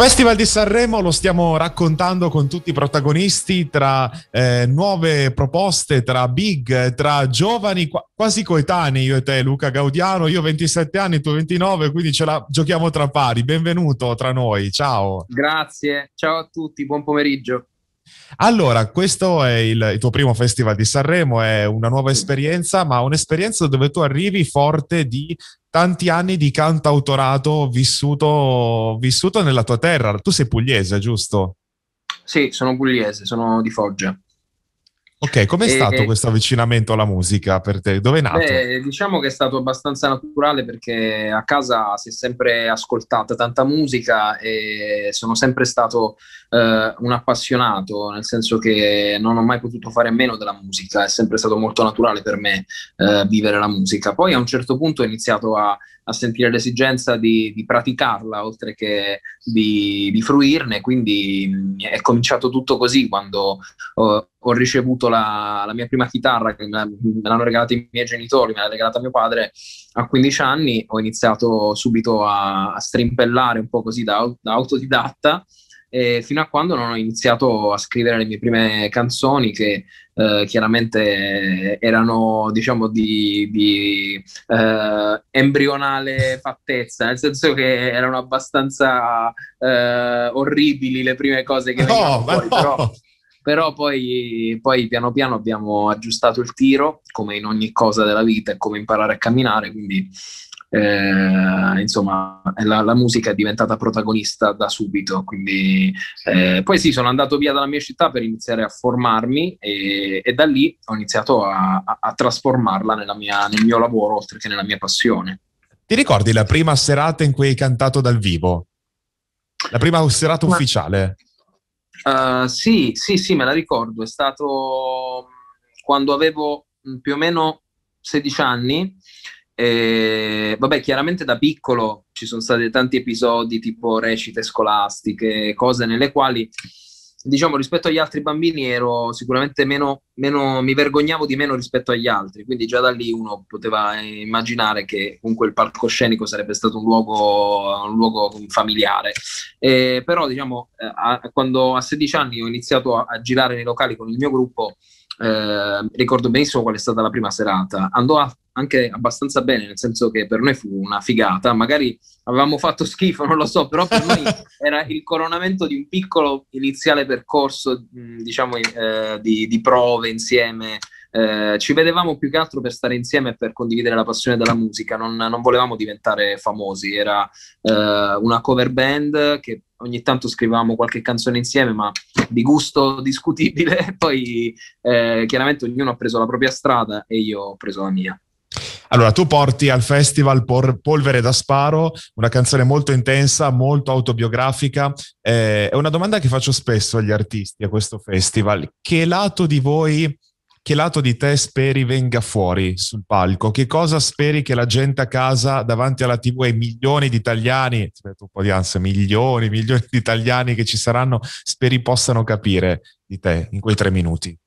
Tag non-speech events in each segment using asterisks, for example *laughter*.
Festival di Sanremo lo stiamo raccontando con tutti i protagonisti, tra eh, nuove proposte, tra big, tra giovani, qu- quasi coetanei, io e te Luca Gaudiano, io 27 anni, tu 29, quindi ce la giochiamo tra pari. Benvenuto tra noi, ciao. Grazie, ciao a tutti, buon pomeriggio. Allora, questo è il, il, tuo primo festival di Sanremo, è una nuova esperienza, ma un'esperienza dove tu arrivi forte di tanti anni di cantautorato vissuto, vissuto nella tua terra. Tu sei pugliese, giusto? Sì, sono pugliese, sono di Foggia. Ok, com'è e, stato questo avvicinamento alla musica per te? Dove è nato? Beh, diciamo che è stato abbastanza naturale perché a casa si è sempre ascoltata tanta musica e sono sempre stato eh, un appassionato, nel senso che non ho mai potuto fare a meno della musica, è sempre stato molto naturale per me eh, vivere la musica. Poi a un certo punto ho iniziato a, a sentire l'esigenza di, di, praticarla oltre che di, di, fruirne, quindi mm, è cominciato tutto così quando... Oh, ho ricevuto la, la, mia prima chitarra, che me, l'hanno regalata i miei genitori, me l'ha regalata mio padre a 15 anni, ho iniziato subito a, a strimpellare un po' così da, da autodidatta, fino a quando non ho iniziato a scrivere le mie prime canzoni che eh, chiaramente erano diciamo di, di eh, embrionale fattezza, nel senso che erano abbastanza eh, orribili le prime cose che no, venivano fuori, no. però però poi, poi, piano piano abbiamo aggiustato il tiro, come in ogni cosa della vita, e come imparare a camminare, quindi eh, insomma la, la, musica è diventata protagonista da subito. Quindi, eh, poi sì, sono andato via dalla mia città per iniziare a formarmi e, e da lì ho iniziato a, a, a trasformarla mia, nel mio lavoro, oltre che nella mia passione. Ti ricordi la prima serata in cui hai cantato dal vivo? La prima serata Ma... ufficiale? Uh, sì, sì, sì, me la ricordo. È stato mm, quando avevo mm, più o meno 16 anni. E, vabbè, chiaramente da piccolo ci sono stati tanti episodi tipo recite scolastiche, cose nelle quali diciamo, rispetto agli altri bambini ero sicuramente meno, meno, mi vergognavo di meno rispetto agli altri, quindi già da lì uno poteva immaginare che comunque il palcoscenico sarebbe stato un luogo, un luogo familiare. Eh, però, diciamo, eh, a, quando a 16 anni ho iniziato a, a girare nei locali con il mio gruppo, eh, ricordo benissimo qual è stata la prima serata, andò a, anche abbastanza bene, nel senso che per noi fu una figata, magari avevamo fatto schifo, non lo so, però per noi *laughs* era il coronamento di un piccolo iniziale percorso, mm, diciamo, eh, di, di, prove insieme. Eh, ci vedevamo più che altro per stare insieme e per condividere la passione della musica, non, non volevamo diventare famosi, era eh, una cover band che ogni tanto scrivevamo qualche canzone insieme, ma di gusto *laughs* discutibile. Poi eh, chiaramente ognuno ha preso la propria strada e io ho preso la mia. Allora, tu porti al festival por- Polvere da Sparo, una canzone molto intensa, molto autobiografica. Eh, è una domanda che faccio spesso agli artisti a questo festival. Che lato di voi che lato di te speri venga fuori sul palco? Che cosa speri che la gente a casa davanti alla TV e milioni di italiani, ti metto un po' di ansia, milioni, milioni di italiani che ci saranno, speri possano capire di te in quei tre minuti?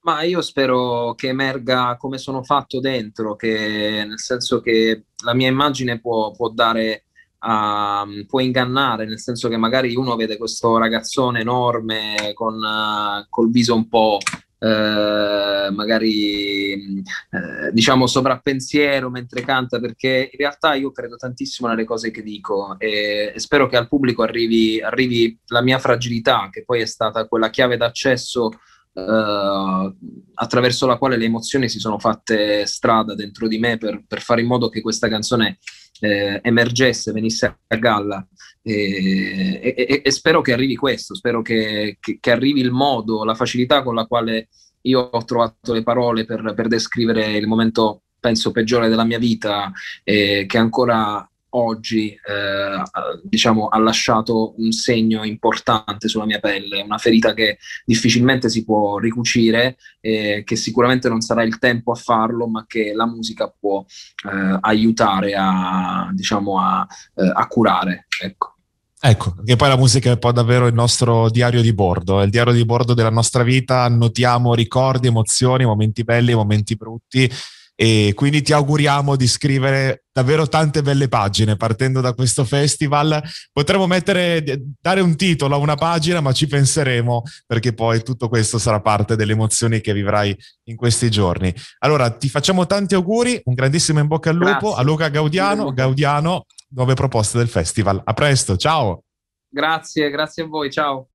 Ma io spero che emerga come sono fatto dentro, che nel senso che la mia immagine può, può dare a, ehm, può ingannare, nel senso che magari uno vede questo ragazzone enorme con uh, col viso un po' eh, magari eh, diciamo sovrappensiero mentre canta, perché in realtà io credo tantissimo nelle cose che dico e, e spero che al pubblico arrivi, arrivi la mia fragilità, che poi è stata quella chiave d'accesso. Uh, attraverso la quale le emozioni si sono fatte strada dentro di me per, per fare in modo che questa canzone eh, emergesse, venisse a galla. E, e, e, spero che arrivi questo, spero che, che, che, arrivi il modo, la facilità con la quale io ho trovato le parole per, per descrivere il momento, penso, peggiore della mia vita, eh, che ancora oggi eh, diciamo, ha lasciato un segno importante sulla mia pelle, una ferita che difficilmente si può ricucire, eh, che sicuramente non sarà il tempo a farlo, ma che la musica può eh, aiutare a, diciamo, a, eh, a curare. Ecco. Ecco, che poi la musica è poi davvero il nostro diario di bordo, è il diario di bordo della nostra vita, annotiamo ricordi, emozioni, momenti belli, momenti brutti e quindi ti auguriamo di scrivere davvero tante belle pagine partendo da questo festival. Potremmo mettere, dare un titolo a una pagina, ma ci penseremo perché poi tutto questo sarà parte delle emozioni che vivrai in questi giorni. Allora, ti facciamo tanti auguri, un grandissimo in bocca al lupo Grazie. a Luca Gaudiano, Gaudiano nuove proposte del festival. A presto, ciao! Grazie, grazie a voi, ciao!